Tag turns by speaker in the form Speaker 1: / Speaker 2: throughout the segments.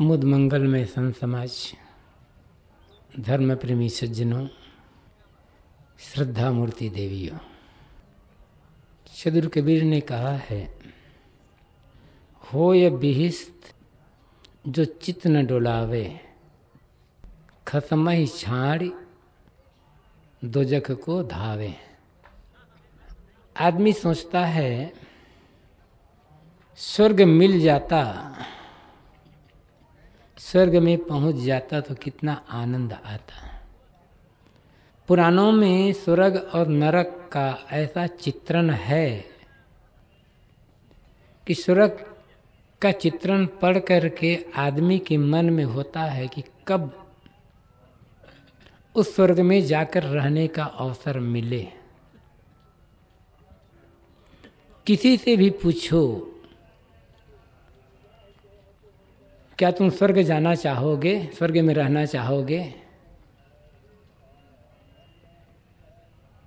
Speaker 1: मुद मंगल में सन समाज धर्म प्रेमी सज्जनों श्रद्धा मूर्ति देवियों चदुर कबीर ने कहा है हो या बिहिस्त जो चित न डोलावे खसम ही छाड़ दोजख को धावे आदमी सोचता है स्वर्ग मिल जाता स्वर्ग में पहुंच जाता तो कितना आनंद आता पुराणों में स्वर्ग और नरक का ऐसा चित्रण है कि स्वर्ग का चित्रण पढ़ करके आदमी के मन में होता है कि कब उस स्वर्ग में जाकर रहने का अवसर मिले किसी से भी पूछो क्या तुम स्वर्ग जाना चाहोगे स्वर्ग में रहना चाहोगे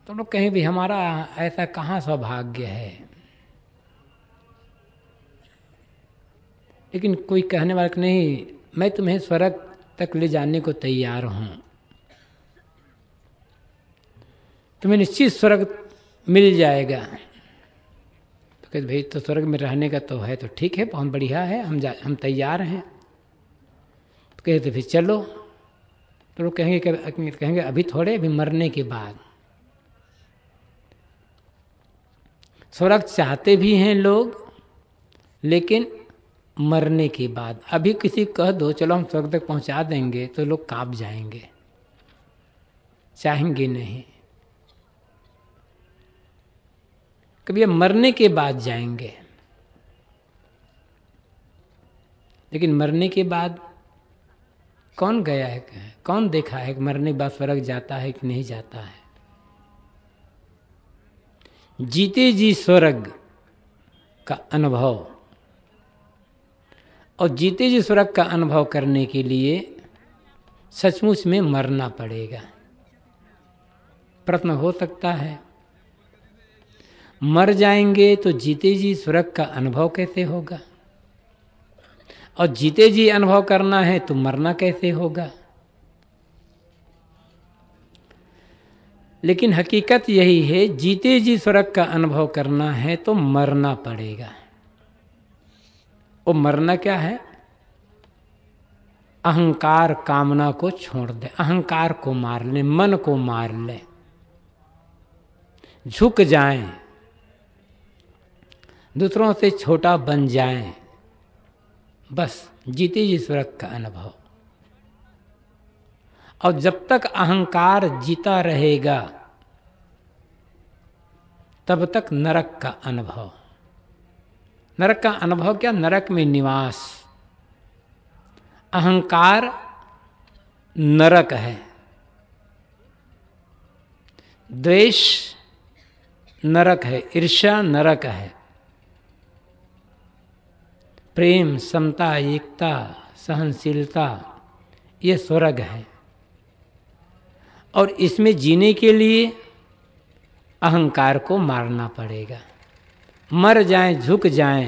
Speaker 1: तो लोग कहीं भी हमारा ऐसा कहाँ सौभाग्य है लेकिन कोई कहने वाला नहीं मैं तुम्हें स्वर्ग तक ले जाने को तैयार हूँ तुम्हें निश्चित स्वर्ग मिल जाएगा तो कहते भाई तो स्वर्ग में रहने का तो है तो ठीक है बहुत बढ़िया है हम जा हम तैयार हैं कहे तो फिर चलो तो लोग कहेंगे कहेंगे अभी थोड़े अभी मरने के बाद स्वर्ग चाहते भी हैं लोग लेकिन मरने के बाद अभी किसी कह दो चलो हम स्वर्ग तक पहुंचा देंगे तो लोग कांप जाएंगे चाहेंगे नहीं कभी मरने के बाद जाएंगे लेकिन मरने के बाद कौन गया है कौन देखा है कि मरने के बाद स्वर्ग जाता है कि नहीं जाता है जीते जी स्वर्ग का अनुभव और जीते जी स्वर्ग का अनुभव करने के लिए सचमुच में मरना पड़ेगा प्रश्न हो सकता है मर जाएंगे तो जीते जी स्वर्ग का अनुभव कैसे होगा और जीते जी अनुभव करना है तो मरना कैसे होगा लेकिन हकीकत यही है जीते जी स्वर्ग का अनुभव करना है तो मरना पड़ेगा वो मरना क्या है अहंकार कामना को छोड़ दे अहंकार को मार ले मन को मार ले झुक जाएं, दूसरों से छोटा बन जाएं, बस जीते जी स्वर्ग का अनुभव और जब तक अहंकार जीता रहेगा तब तक नरक का अनुभव नरक का अनुभव क्या नरक में निवास अहंकार नरक है द्वेष नरक है ईर्ष्या नरक है प्रेम समता एकता सहनशीलता ये स्वर्ग है और इसमें जीने के लिए अहंकार को मारना पड़ेगा मर जाए झुक जाए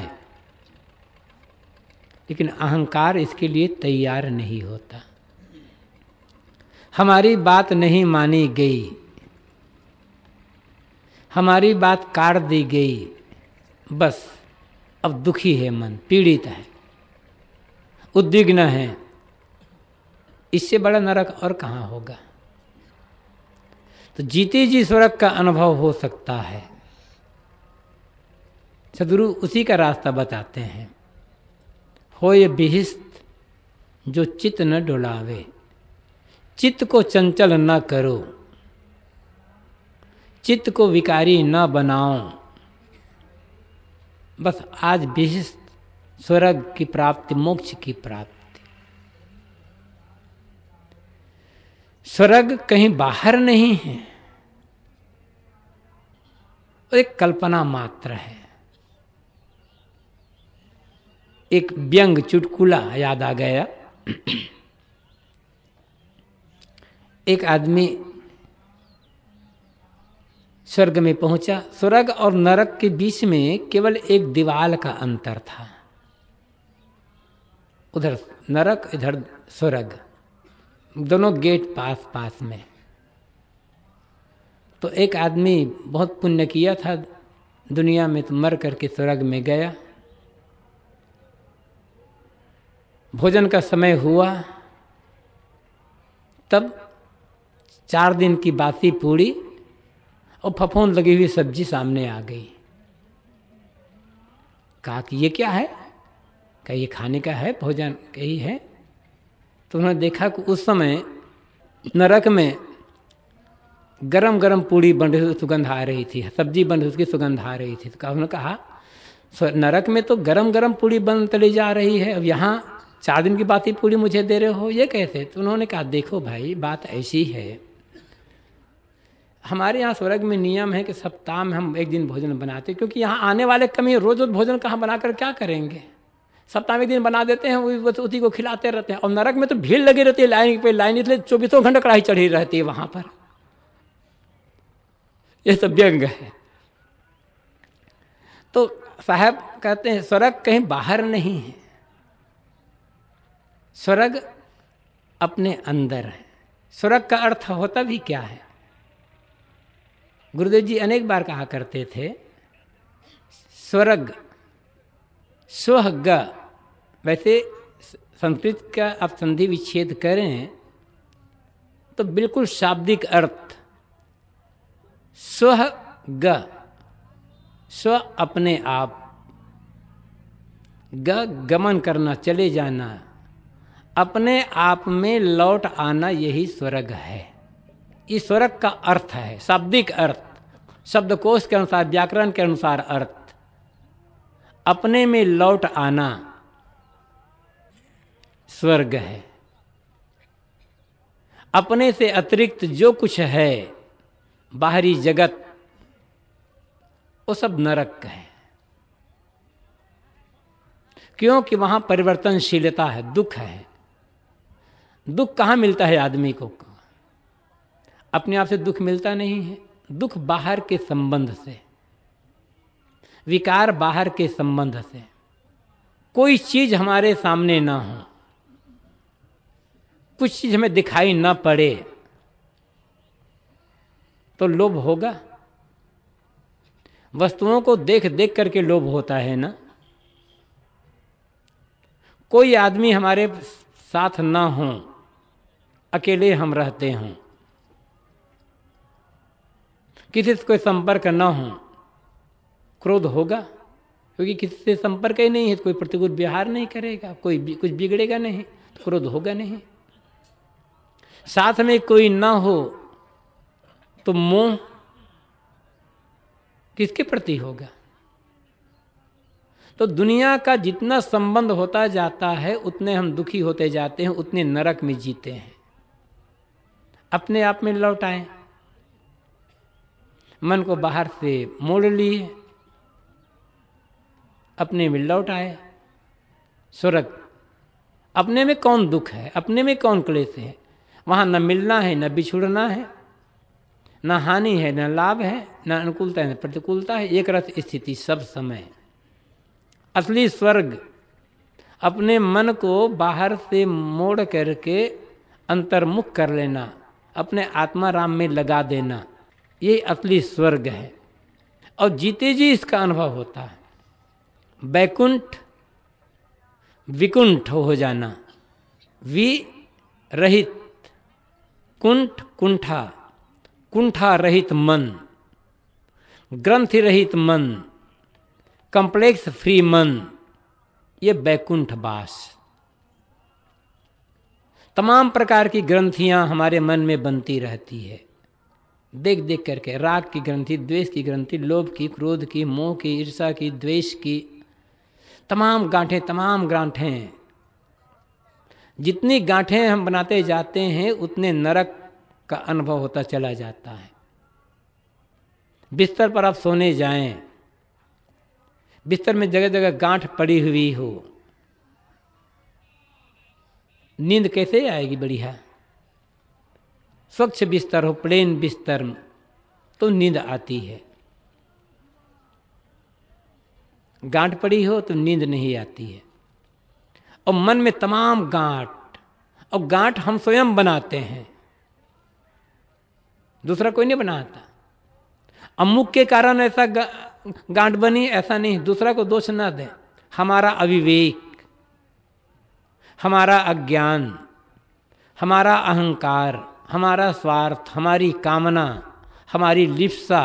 Speaker 1: लेकिन अहंकार इसके लिए तैयार नहीं होता हमारी बात नहीं मानी गई हमारी बात काट दी गई बस अब दुखी है मन पीड़ित है उद्विग्न है इससे बड़ा नरक और कहाँ होगा तो जीते जी स्वर्ग का अनुभव हो सकता है सदगुरु उसी का रास्ता बताते हैं हो ये बिहिस्त जो चित्त न डुलावे चित्त को चंचल न करो चित्त को विकारी न बनाओ बस आज विशिष्ट स्वर्ग की प्राप्ति मोक्ष की प्राप्ति स्वर्ग कहीं बाहर नहीं है एक कल्पना मात्र है एक व्यंग चुटकुला याद आ गया एक आदमी स्वर्ग में पहुंचा स्वर्ग और नरक के बीच में केवल एक दीवाल का अंतर था उधर नरक इधर स्वर्ग दोनों गेट पास पास में तो एक आदमी बहुत पुण्य किया था दुनिया में तो मर करके स्वर्ग में गया भोजन का समय हुआ तब चार दिन की बासी पूरी और फफोन लगी हुई सब्जी सामने आ गई कहा कि ये क्या है क्या ये खाने का है भोजन यही है तो उन्होंने देखा कि उस समय नरक में गरम गरम पूड़ी बन रही सुगंध आ रही थी सब्जी बन रही उसकी सुगंध आ रही थी तो कहा उन्होंने कहा नरक में तो गरम गरम पूड़ी बन चली जा रही है अब यहाँ चार दिन की बात ही पूड़ी मुझे दे रहे हो ये कैसे तो उन्होंने कहा देखो भाई बात ऐसी है हमारे यहाँ स्वर्ग में नियम है कि सप्ताह में हम एक दिन भोजन बनाते क्योंकि यहाँ आने वाले कमी रोज रोज भोजन कहाँ बनाकर क्या करेंगे सप्ताह में एक दिन बना देते हैं उसी को खिलाते रहते हैं और नरक में तो भीड़ लगी रहती है लाइन पे लाइन इसलिए चौबीसों घंटे कढ़ाई चढ़ी रहती है वहां पर यह सब व्यंग है तो साहब कहते हैं स्वर्ग कहीं बाहर नहीं है स्वर्ग अपने अंदर है स्वर्ग का अर्थ होता भी क्या है गुरुदेव जी अनेक बार कहा करते थे स्वर्ग स्वहग वैसे संस्कृत का आप संधि विच्छेद करें तो बिल्कुल शाब्दिक अर्थ स्व ग स्व अपने आप ग गमन करना चले जाना अपने आप में लौट आना यही स्वर्ग है ईश्वरक का अर्थ है शाब्दिक अर्थ शब्दकोश के अनुसार व्याकरण के अनुसार अर्थ अपने में लौट आना स्वर्ग है अपने से अतिरिक्त जो कुछ है बाहरी जगत वो सब नरक है क्योंकि वहां परिवर्तनशीलता है दुख है दुख कहाँ मिलता है आदमी को अपने आप से दुख मिलता नहीं है दुख बाहर के संबंध से विकार बाहर के संबंध से कोई चीज हमारे सामने ना हो कुछ चीज हमें दिखाई ना पड़े तो लोभ होगा वस्तुओं को देख देख करके लोभ होता है ना कोई आदमी हमारे साथ ना हो अकेले हम रहते हों किसी से कोई संपर्क ना हो क्रोध होगा क्योंकि किसी से संपर्क ही नहीं है तो कोई प्रतिकूल व्यवहार नहीं करेगा कोई भी, कुछ बिगड़ेगा नहीं तो क्रोध होगा नहीं साथ में कोई ना हो तो मोह किसके प्रति होगा तो दुनिया का जितना संबंध होता जाता है उतने हम दुखी होते जाते हैं उतने नरक में जीते हैं अपने आप में लौट आए मन को बाहर से मोड़ लिए अपने में लौट आए स्वर्ग अपने में कौन दुख है अपने में कौन क्लेश है वहाँ न मिलना है न बिछुड़ना है न हानि है न लाभ है न अनुकूलता है न प्रतिकूलता है एक रथ स्थिति सब समय असली स्वर्ग अपने मन को बाहर से मोड़ करके अंतर्मुख कर लेना अपने आत्मा राम में लगा देना ये असली स्वर्ग है और जीते जी इसका अनुभव होता है बैकुंठ विकुंठ हो जाना वि रहित कुंठ कुंठा कुंठा रहित मन ग्रंथ रहित मन कॉम्प्लेक्स फ्री मन ये बैकुंठ बास तमाम प्रकार की ग्रंथियां हमारे मन में बनती रहती है देख देख करके राग की ग्रंथि द्वेष की ग्रंथि लोभ की क्रोध की मोह की ईर्षा की द्वेष की तमाम गांठें तमाम गांठें जितनी गांठें हम बनाते जाते हैं उतने नरक का अनुभव होता चला जाता है बिस्तर पर आप सोने जाएं बिस्तर में जगह जगह गांठ पड़ी हुई हो नींद कैसे आएगी बढ़िया स्वच्छ बिस्तर हो प्लेन बिस्तर तो नींद आती है गांठ पड़ी हो तो नींद नहीं आती है और मन में तमाम गांठ और गांठ हम स्वयं बनाते हैं दूसरा कोई नहीं बनाता अमुक के कारण ऐसा गांठ बनी ऐसा नहीं दूसरा को दोष ना दें हमारा अविवेक हमारा अज्ञान हमारा अहंकार हमारा स्वार्थ हमारी कामना हमारी लिप्सा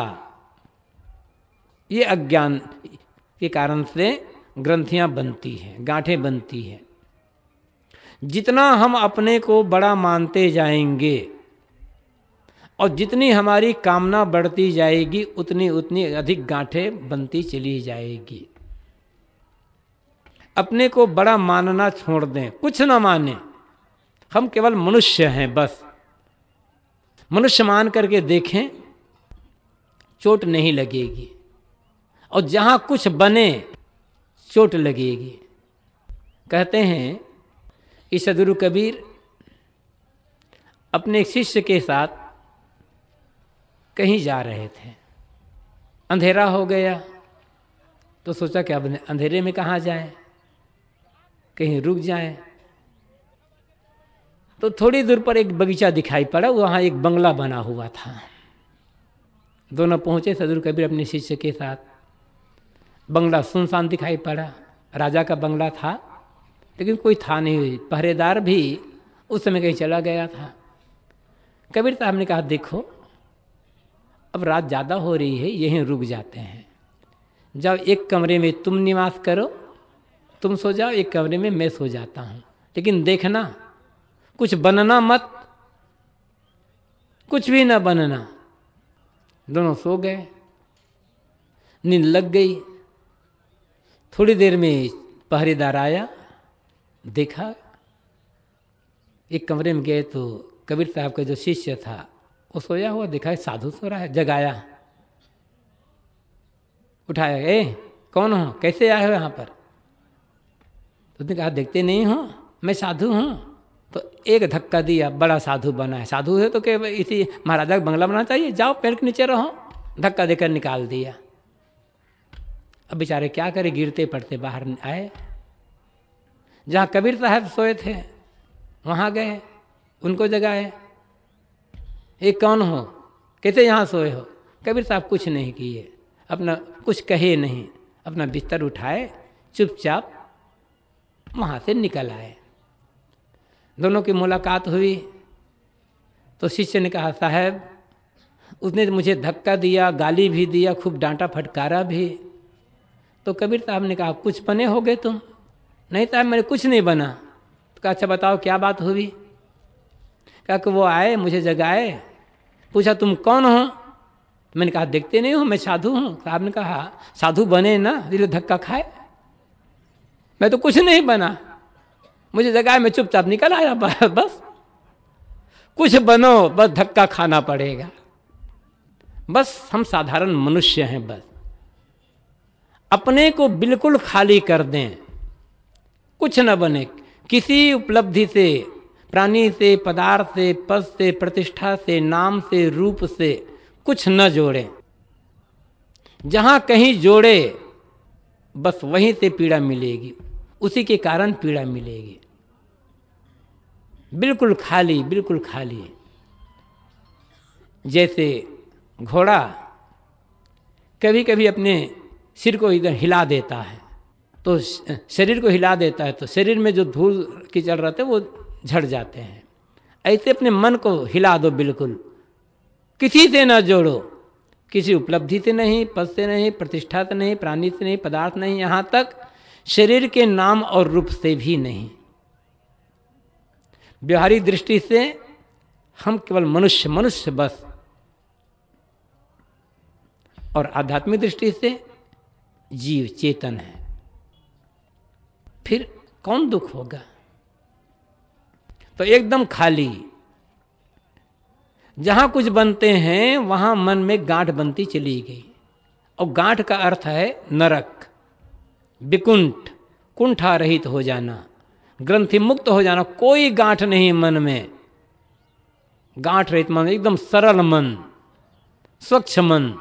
Speaker 1: ये अज्ञान के कारण से ग्रंथियां बनती हैं गांठें बनती हैं जितना हम अपने को बड़ा मानते जाएंगे और जितनी हमारी कामना बढ़ती जाएगी उतनी उतनी अधिक गांठें बनती चली जाएगी अपने को बड़ा मानना छोड़ दें कुछ ना माने हम केवल मनुष्य हैं बस मनुष्य मान करके देखें चोट नहीं लगेगी और जहाँ कुछ बने चोट लगेगी कहते हैं कि सदगुरु कबीर अपने शिष्य के साथ कहीं जा रहे थे अंधेरा हो गया तो सोचा कि अब अंधेरे में कहाँ जाए कहीं रुक जाए तो थोड़ी दूर पर एक बगीचा दिखाई पड़ा वहाँ एक बंगला बना हुआ था दोनों पहुँचे सदुर कबीर अपने शिष्य के साथ बंगला सुनसान दिखाई पड़ा राजा का बंगला था लेकिन कोई था नहीं हुई पहरेदार भी उस समय कहीं चला गया था कबीर साहब ने कहा देखो अब रात ज़्यादा हो रही है यहीं रुक जाते हैं जब एक कमरे में तुम निवास करो तुम सो जाओ एक कमरे में मैं सो जाता हूँ लेकिन देखना कुछ बनना मत कुछ भी ना बनना दोनों सो गए नींद लग गई थोड़ी देर में पहरेदार आया देखा एक कमरे में गए तो कबीर साहब का जो शिष्य था वो सोया हुआ देखा साधु सो रहा है जगाया उठाया ए कौन हो कैसे आए हो यहाँ पर तो उसने कहा देखते नहीं हो मैं साधु हूँ तो एक धक्का दिया बड़ा साधु बना है साधु है तो के इसी महाराजा का बंगला बनाना चाहिए जाओ पेड़ के नीचे रहो धक्का देकर निकाल दिया अब बेचारे क्या करे गिरते पड़ते बाहर आए जहाँ कबीर साहब सोए थे वहाँ गए उनको जगाए ये कौन हो कैसे यहाँ सोए हो कबीर साहब कुछ नहीं किए अपना कुछ कहे नहीं अपना बिस्तर उठाए चुपचाप वहाँ से निकल आए दोनों की मुलाकात हुई तो शिष्य ने कहा साहब उसने मुझे धक्का दिया गाली भी दिया खूब डांटा फटकारा भी तो कबीर साहब ने कहा कुछ बने हो गए तुम नहीं साहब मैंने कुछ नहीं बना तो कहा अच्छा बताओ क्या बात हुई कहा कि वो आए मुझे जगाए पूछा तुम कौन हो मैंने कहा देखते नहीं हो मैं साधु हूँ साहब ने कहा साधु बने ना दिल धक्का खाए मैं तो कुछ नहीं बना मुझे जगह मैं चुपचाप निकल आया बस कुछ बनो बस धक्का खाना पड़ेगा बस हम साधारण मनुष्य हैं बस अपने को बिल्कुल खाली कर दें कुछ न बने किसी उपलब्धि से प्राणी से पदार्थ से पद से प्रतिष्ठा से नाम से रूप से कुछ न जोड़ें जहाँ कहीं जोड़े बस वहीं से पीड़ा मिलेगी उसी के कारण पीड़ा मिलेगी बिल्कुल खाली बिल्कुल खाली जैसे घोड़ा कभी कभी अपने सिर को इधर हिला देता है तो शरीर को हिला देता है तो शरीर में जो धूल की चल रहा है वो झड़ जाते हैं ऐसे अपने मन को हिला दो बिल्कुल किसी से ना जोड़ो किसी उपलब्धि से नहीं पद से नहीं प्रतिष्ठा से नहीं प्राणी से नहीं पदार्थ नहीं यहाँ तक शरीर के नाम और रूप से भी नहीं व्यवहारिक दृष्टि से हम केवल मनुष्य मनुष्य बस और आध्यात्मिक दृष्टि से जीव चेतन है फिर कौन दुख होगा तो एकदम खाली जहां कुछ बनते हैं वहां मन में गांठ बनती चली गई और गांठ का अर्थ है नरक विकुंठ कुंठा रहित हो जाना ग्रंथि मुक्त हो जाना कोई गांठ नहीं मन में गांठ रहित मन एकदम सरल मन स्वच्छ मन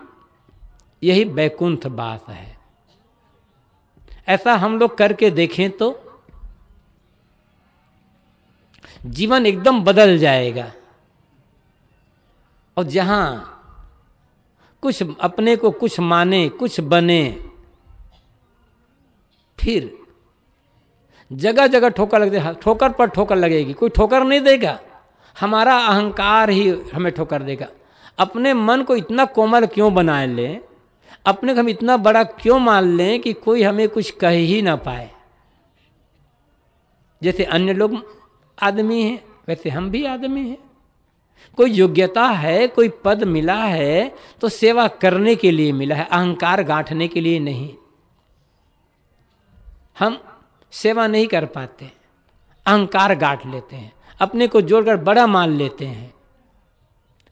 Speaker 1: यही बैकुंठ बात है ऐसा हम लोग करके देखें तो जीवन एकदम बदल जाएगा और जहां कुछ अपने को कुछ माने कुछ बने फिर जगह जगह ठोकर लगते ठोकर पर ठोकर लगेगी कोई ठोकर नहीं देगा हमारा अहंकार ही हमें ठोकर देगा अपने मन को इतना कोमल क्यों बना लें अपने को हम इतना बड़ा क्यों मान लें कि कोई हमें कुछ कह ही ना पाए जैसे अन्य लोग आदमी हैं वैसे हम भी आदमी हैं कोई योग्यता है कोई पद मिला है तो सेवा करने के लिए मिला है अहंकार गांठने के लिए नहीं हम सेवा नहीं कर पाते अहंकार गाट लेते हैं अपने को जोड़कर बड़ा मान लेते हैं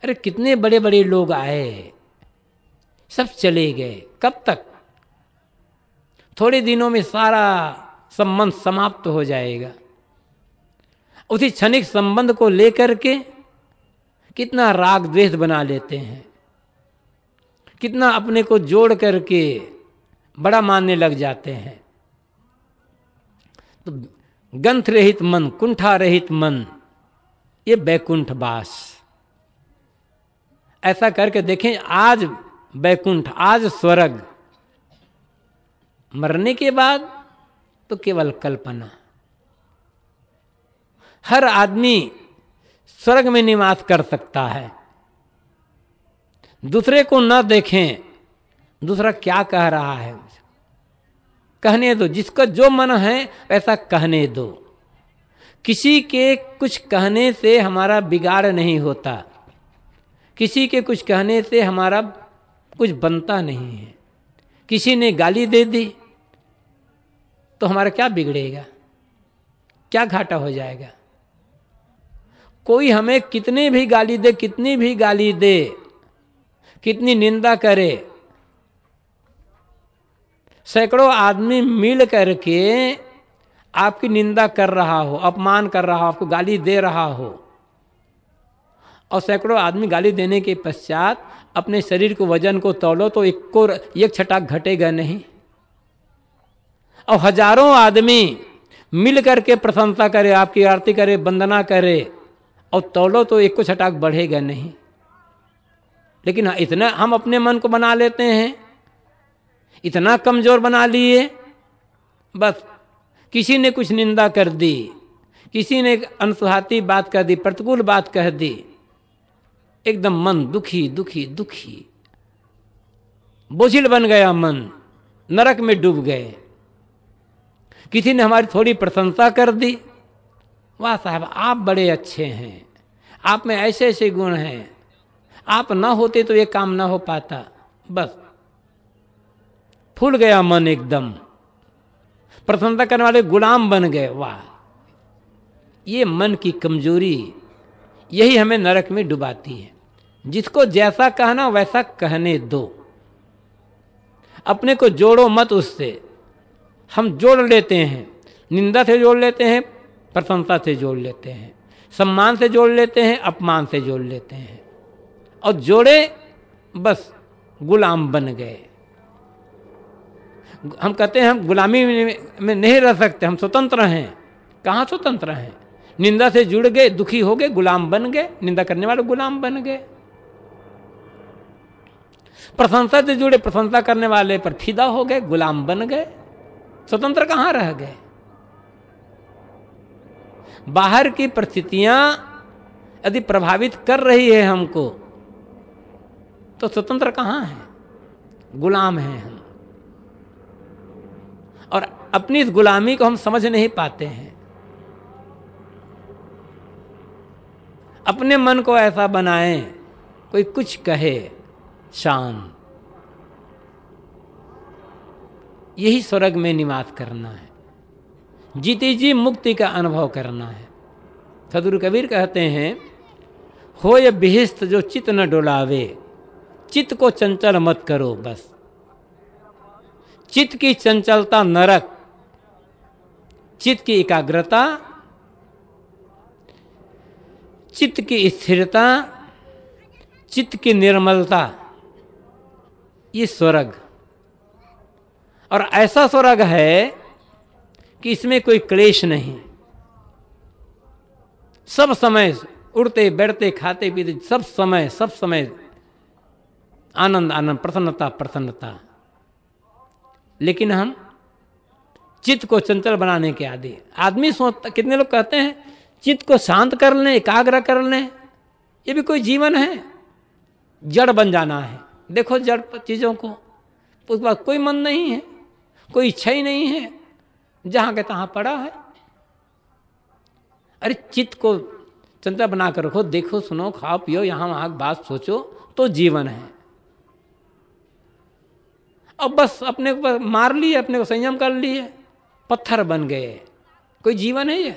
Speaker 1: अरे कितने बड़े बड़े लोग आए सब चले गए कब तक थोड़े दिनों में सारा संबंध समाप्त हो जाएगा उसी क्षणिक संबंध को लेकर के कितना राग द्वेष बना लेते हैं कितना अपने को जोड़ करके बड़ा मानने लग जाते हैं तो गंथ रहित मन कुंठा रहित मन ये बैकुंठ बास ऐसा करके देखें आज बैकुंठ आज स्वर्ग मरने के बाद तो केवल कल्पना हर आदमी स्वर्ग में निवास कर सकता है दूसरे को न देखें दूसरा क्या कह रहा है कहने दो जिसका जो मन है वैसा कहने दो किसी के कुछ कहने से हमारा बिगाड़ नहीं होता किसी के कुछ कहने से हमारा कुछ बनता नहीं है किसी ने गाली दे दी तो हमारा क्या बिगड़ेगा क्या घाटा हो जाएगा कोई हमें कितनी भी गाली दे कितनी भी गाली दे कितनी निंदा करे सैकड़ों आदमी मिल कर के आपकी निंदा कर रहा हो अपमान कर रहा हो आपको गाली दे रहा हो और सैकड़ों आदमी गाली देने के पश्चात अपने शरीर को वजन को तोलो तो एक को एक छटाक घटेगा नहीं और हजारों आदमी मिल करके प्रशंसा करे आपकी आरती करे वंदना करे और तोलो तो एक को छटाक बढ़ेगा नहीं लेकिन हाँ, इतना हम अपने मन को बना लेते हैं इतना कमज़ोर बना लिए बस किसी ने कुछ निंदा कर दी किसी ने अनसुहाती बात कर दी प्रतिकूल बात कह दी एकदम मन दुखी दुखी दुखी बोझिल बन गया मन नरक में डूब गए किसी ने हमारी थोड़ी प्रशंसा कर दी वाह साहब आप बड़े अच्छे हैं आप में ऐसे ऐसे गुण हैं आप ना होते तो ये काम ना हो पाता बस खुल गया मन एकदम प्रसन्नता करने वाले गुलाम बन गए वाह ये मन की कमजोरी यही हमें नरक में डुबाती है जिसको जैसा कहना वैसा कहने दो अपने को जोड़ो मत उससे हम जोड़ लेते हैं निंदा से जोड़ लेते हैं प्रशंसा से जोड़ लेते हैं सम्मान से जोड़ लेते हैं अपमान से जोड़ लेते हैं और जोड़े बस गुलाम बन गए हम कहते हैं हम गुलामी में नहीं रह सकते हम स्वतंत्र हैं कहाँ स्वतंत्र हैं निंदा से जुड़ गए दुखी हो गए गुलाम बन गए निंदा करने वाले गुलाम बन गए प्रशंसा से जुड़े प्रशंसा करने वाले पर फिदा हो गए गुलाम बन गए स्वतंत्र कहाँ रह गए बाहर की परिस्थितियां यदि प्रभावित कर रही है हमको तो स्वतंत्र कहाँ है गुलाम हैं हम अपनी इस गुलामी को हम समझ नहीं पाते हैं अपने मन को ऐसा बनाएं कोई कुछ कहे शाम यही स्वर्ग में निवास करना है जीते जी मुक्ति का अनुभव करना है सदगुरु कबीर कहते हैं हो ये बिहिस्त जो चित न डोलावे चित्त को चंचल मत करो बस चित्त की चंचलता नरक चित्त की एकाग्रता चित्त की स्थिरता चित्त की निर्मलता ये स्वर्ग और ऐसा स्वर्ग है कि इसमें कोई क्लेश नहीं सब समय उड़ते बैठते खाते पीते सब समय सब समय आनंद आनंद प्रसन्नता प्रसन्नता लेकिन हम चित्त को चंचल बनाने के आदि आदमी सोचता कितने लोग कहते हैं चित्त को शांत कर लें एकाग्र कर लें ये भी कोई जीवन है जड़ बन जाना है देखो जड़ चीज़ों को उसके बाद कोई मन नहीं है कोई इच्छा ही नहीं है जहाँ के तहाँ पड़ा है अरे चित्त को चंद्र बना कर रखो देखो सुनो खाओ पियो यहाँ वहाँ बात सोचो तो जीवन है अब बस अपने को मार लिए अपने को संयम कर लिए पत्थर बन गए कोई जीवन है ये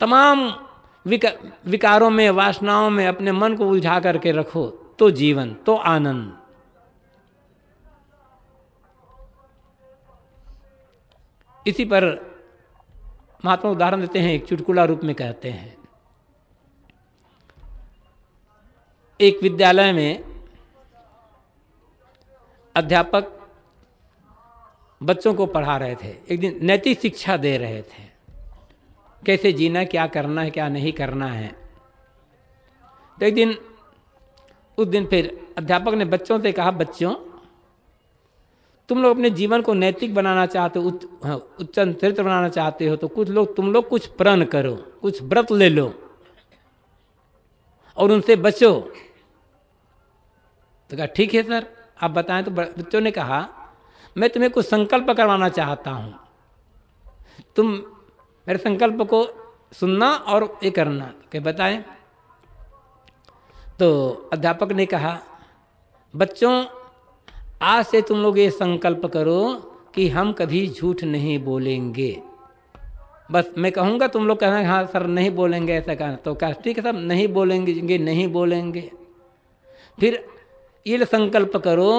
Speaker 1: तमाम विकारों में वासनाओं में अपने मन को उलझा करके रखो तो जीवन तो आनंद इसी पर महात्मा उदाहरण देते हैं एक चुटकुला रूप में कहते हैं एक विद्यालय में अध्यापक बच्चों को पढ़ा रहे थे एक दिन नैतिक शिक्षा दे रहे थे कैसे जीना क्या करना है क्या नहीं करना है तो एक दिन उस दिन फिर अध्यापक ने बच्चों से कहा बच्चों तुम लोग अपने जीवन को नैतिक बनाना चाहते हो उच्च हाँ, चरित्र बनाना चाहते हो तो कुछ लोग तुम लोग कुछ प्रण करो कुछ व्रत ले लो और उनसे बचो तो कहा ठीक है सर आप बताएं तो बच्चों ने कहा मैं तुम्हें कुछ संकल्प करवाना चाहता हूँ तुम मेरे संकल्प को सुनना और ये करना के बताएं तो अध्यापक ने कहा बच्चों आज से तुम लोग ये संकल्प करो कि हम कभी झूठ नहीं बोलेंगे बस मैं कहूँगा तुम लोग कहना हाँ सर नहीं बोलेंगे ऐसा कहना तो कहा ठीक है सर नहीं बोलेंगे नहीं बोलेंगे फिर ये संकल्प करो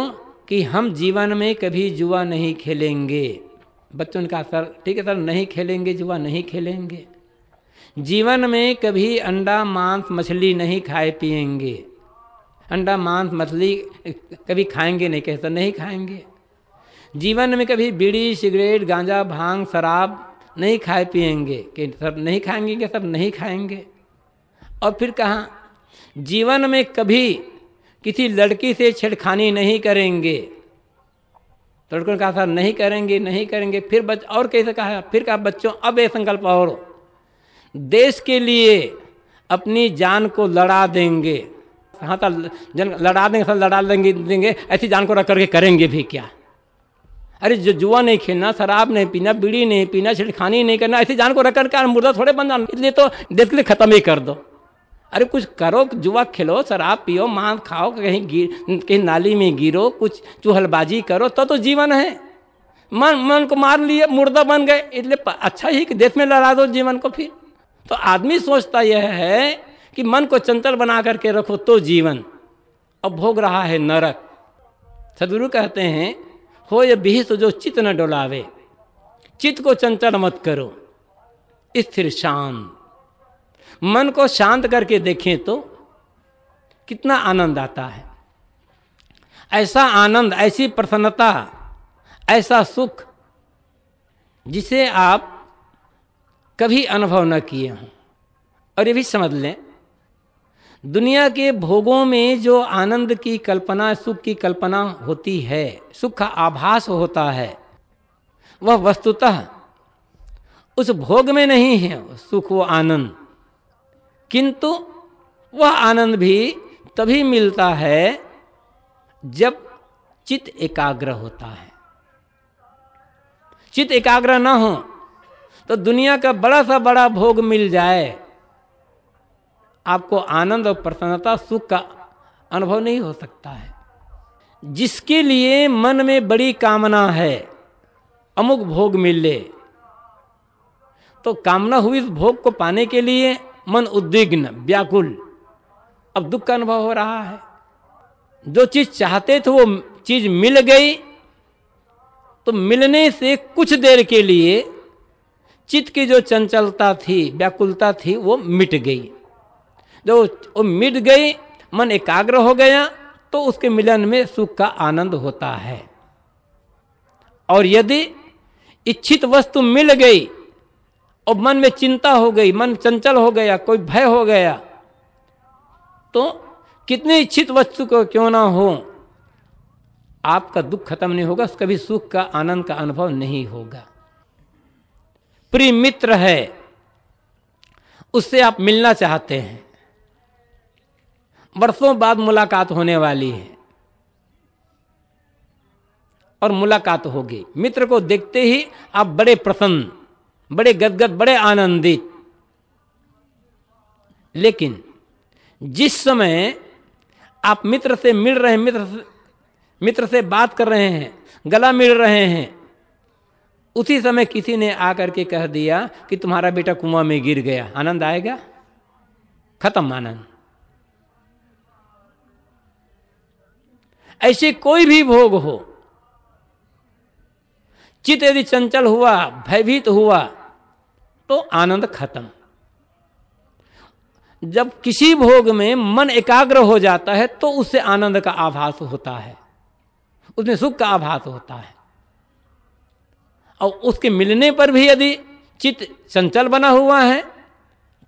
Speaker 1: कि हम जीवन में कभी जुआ नहीं खेलेंगे बच्चों का सर ठीक है सर नहीं खेलेंगे जुआ नहीं खेलेंगे जीवन में कभी अंडा मांस मछली नहीं खाए पिएंगे अंडा मांस मछली कभी खाएंगे नहीं कहते तो नहीं खाएंगे जीवन में कभी बीड़ी सिगरेट गांजा भांग शराब नहीं खाए पिएंगे कि तो सब नहीं खाएंगे क्या तो सब नहीं खाएंगे और फिर कहा जीवन में कभी किसी लड़की से छेड़खानी नहीं करेंगे तो लड़कों ने कहा सर नहीं करेंगे नहीं करेंगे फिर बच और कैसे कहा फिर कहा बच्चों अब ये संकल्प और देश के लिए अपनी जान को लड़ा देंगे हाँ तो जन लड़ा देंगे सर लड़ा देंगे देंगे ऐसी जान को रख करके करेंगे भी क्या अरे जो जुआ नहीं खेलना शराब नहीं पीना बीड़ी नहीं पीना छिड़खानी नहीं करना ऐसी जान को रख कर मुर्दा थोड़े बन जाना इसलिए तो देश के लिए खत्म ही कर दो अरे कुछ करो जुआ खेलो शराब पियो मांस खाओ कहीं गिर कहीं नाली में गिरो कुछ चूहलबाजी करो तो तो जीवन है मन मन को मार लिए मुर्दा बन गए इसलिए अच्छा ही कि देश में लड़ा दो जीवन को फिर तो आदमी सोचता यह है कि मन को चंचल बना करके रखो तो जीवन अब भोग रहा है नरक सदगुरु कहते हैं हो ये बिहिस जो चित्त न डोलावे चित्त को चंचल मत करो स्थिर शांत मन को शांत करके देखें तो कितना आनंद आता है ऐसा आनंद ऐसी प्रसन्नता ऐसा सुख जिसे आप कभी अनुभव न किए हों और ये भी समझ लें दुनिया के भोगों में जो आनंद की कल्पना सुख की कल्पना होती है सुख का आभास होता है वह वस्तुतः उस भोग में नहीं है सुख वो आनंद किंतु वह आनंद भी तभी मिलता है जब चित एकाग्र होता है चित एकाग्र ना हो तो दुनिया का बड़ा सा बड़ा भोग मिल जाए आपको आनंद और प्रसन्नता सुख का अनुभव नहीं हो सकता है जिसके लिए मन में बड़ी कामना है अमुक भोग मिले तो कामना हुई इस भोग को पाने के लिए मन उद्विग्न व्याकुल अब दुख का अनुभव हो रहा है जो चीज़ चाहते थे वो चीज़ मिल गई तो मिलने से कुछ देर के लिए चित्त की जो चंचलता थी व्याकुलता थी वो मिट गई जब वो मिट गई मन एकाग्र हो गया तो उसके मिलन में सुख का आनंद होता है और यदि इच्छित वस्तु मिल गई और मन में चिंता हो गई मन चंचल हो गया कोई भय हो गया तो कितनी इच्छित वस्तु को क्यों ना हो आपका दुख खत्म नहीं होगा कभी सुख का आनंद का अनुभव नहीं होगा प्रिय मित्र है उससे आप मिलना चाहते हैं वर्षों बाद मुलाकात होने वाली है और मुलाकात होगी मित्र को देखते ही आप बड़े प्रसन्न बड़े गदगद बड़े आनंदित लेकिन जिस समय आप मित्र से मिल रहे हैं मित्र से, मित्र से बात कर रहे हैं गला मिल रहे हैं उसी समय किसी ने आकर के कह दिया कि तुम्हारा बेटा कुआं में गिर गया आनंद आएगा खत्म आनंद ऐसे कोई भी भोग हो चित यदि चंचल हुआ भयभीत हुआ तो आनंद खत्म जब किसी भोग में मन एकाग्र हो जाता है तो उससे आनंद का आभास होता है उसमें सुख का आभास होता है और उसके मिलने पर भी यदि चित चंचल बना हुआ है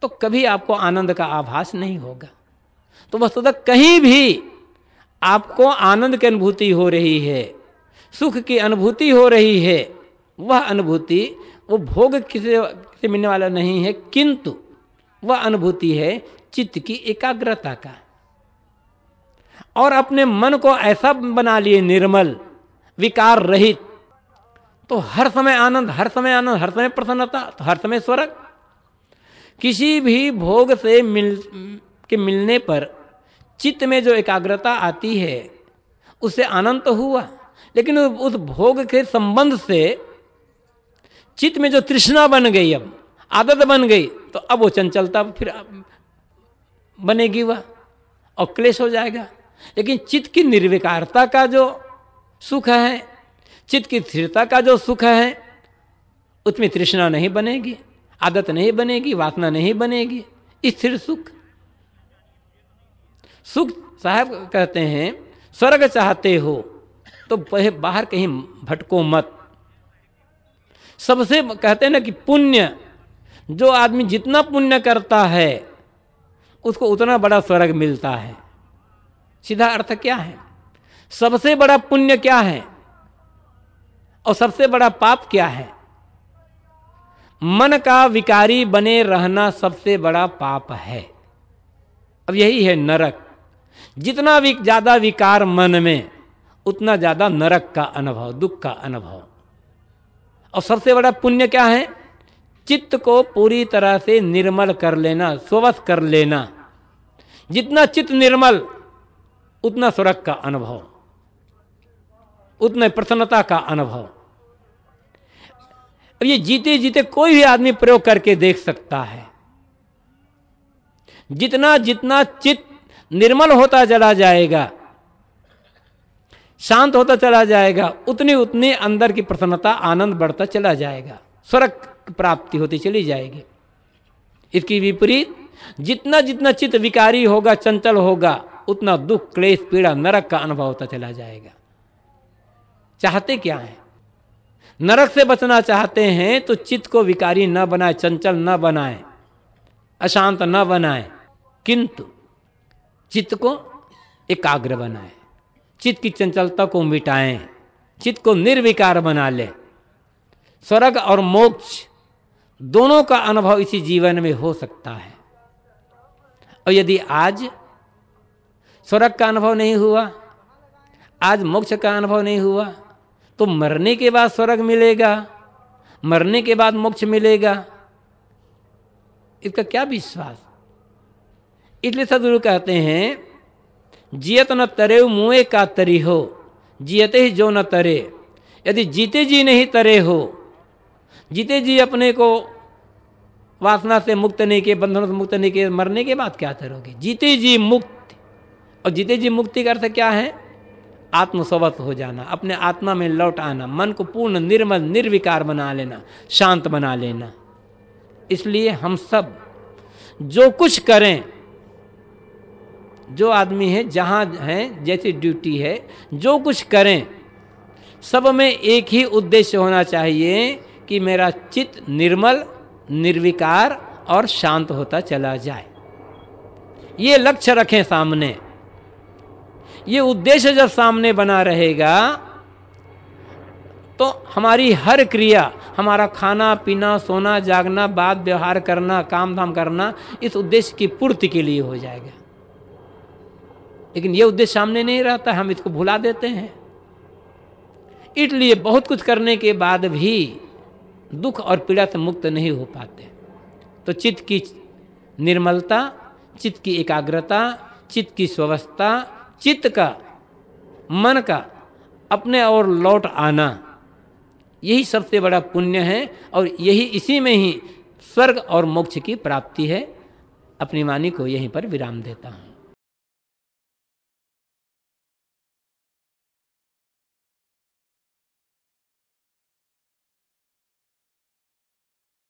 Speaker 1: तो कभी आपको आनंद का आभास नहीं होगा तो वस्तुतः कहीं भी आपको आनंद की अनुभूति हो रही है सुख की अनुभूति हो रही है वह अनुभूति वो भोग किसे से मिलने वाला नहीं है किंतु वह अनुभूति है चित्त की एकाग्रता का और अपने मन को ऐसा बना लिए निर्मल विकार रहित तो हर समय आनंद हर समय आनंद हर समय प्रसन्नता तो हर समय स्वर्ग किसी भी भोग से मिल के मिलने पर चित्त में जो एकाग्रता आती है उससे आनंद तो हुआ लेकिन उस भोग के संबंध से चित्त में जो तृष्णा बन गई अब आदत बन गई तो अब वो चंचलता फिर बनेगी वह और क्लेश हो जाएगा लेकिन चित्त की निर्विकारता का जो सुख है चित्त की स्थिरता का जो सुख है उसमें तृष्णा नहीं बनेगी आदत नहीं बनेगी वासना नहीं बनेगी स्थिर सुख सुख साहब कहते हैं स्वर्ग चाहते हो तो बाहर कहीं भटको मत सबसे कहते हैं ना कि पुण्य जो आदमी जितना पुण्य करता है उसको उतना बड़ा स्वर्ग मिलता है सीधा अर्थ क्या है सबसे बड़ा पुण्य क्या है और सबसे बड़ा पाप क्या है मन का विकारी बने रहना सबसे बड़ा पाप है अब यही है नरक जितना भी ज़्यादा विकार मन में उतना ज़्यादा नरक का अनुभव दुख का अनुभव और सबसे बड़ा पुण्य क्या है चित्त को पूरी तरह से निर्मल कर लेना स्वस्थ कर लेना जितना चित्त निर्मल उतना स्वर्ग का अनुभव उतने प्रसन्नता का अनुभव अब ये जीते जीते कोई भी आदमी प्रयोग करके देख सकता है जितना जितना चित्त निर्मल होता चला जाएगा शांत होता चला जाएगा उतनी उतनी अंदर की प्रसन्नता आनंद बढ़ता चला जाएगा स्वर्ग प्राप्ति होती चली जाएगी इसकी विपरीत जितना जितना चित्त विकारी होगा चंचल होगा उतना दुख क्लेश पीड़ा नरक का अनुभव होता चला जाएगा चाहते क्या है नरक से बचना चाहते हैं तो चित्त को विकारी न बनाए चंचल न बनाए अशांत न बनाए किंतु चित्त को एकाग्र बनाए चित्त की चंचलता को मिटाएं चित्त को निर्विकार बना लें स्वर्ग और मोक्ष दोनों का अनुभव इसी जीवन में हो सकता है और यदि आज स्वर्ग का अनुभव नहीं हुआ आज मोक्ष का अनुभव नहीं हुआ तो मरने के बाद स्वर्ग मिलेगा मरने के बाद मोक्ष मिलेगा इसका क्या विश्वास इसलिए सदगुरु कहते हैं जियत न तरे मुए का तरी हो जियते ही जो न तरे यदि जीते जी नहीं तरे हो जीते जी अपने को वासना से मुक्त नहीं के बंधनों से मुक्त नहीं के मरने के बाद क्या करोगे जीते जी मुक्त और जीते जी मुक्ति का अर्थ क्या है आत्मस्वत हो जाना अपने आत्मा में लौट आना मन को पूर्ण निर्मल निर्विकार बना लेना शांत बना लेना इसलिए हम सब जो कुछ करें जो आदमी है जहाँ हैं जैसी ड्यूटी है जो कुछ करें सब में एक ही उद्देश्य होना चाहिए कि मेरा चित्त निर्मल निर्विकार और शांत होता चला जाए ये लक्ष्य रखें सामने ये उद्देश्य जब सामने बना रहेगा तो हमारी हर क्रिया हमारा खाना पीना सोना जागना बात व्यवहार करना काम धाम करना इस उद्देश्य की पूर्ति के लिए हो जाएगा लेकिन ये उद्देश्य सामने नहीं रहता हम इसको भुला देते हैं इसलिए बहुत कुछ करने के बाद भी दुख और पीड़ा से मुक्त नहीं हो पाते तो चित्त की निर्मलता चित्त की एकाग्रता चित्त की स्वस्थता चित्त का मन का अपने और लौट आना यही सबसे बड़ा पुण्य है और यही इसी में ही स्वर्ग और मोक्ष की प्राप्ति है अपनी वाणी को यहीं पर विराम देता हूँ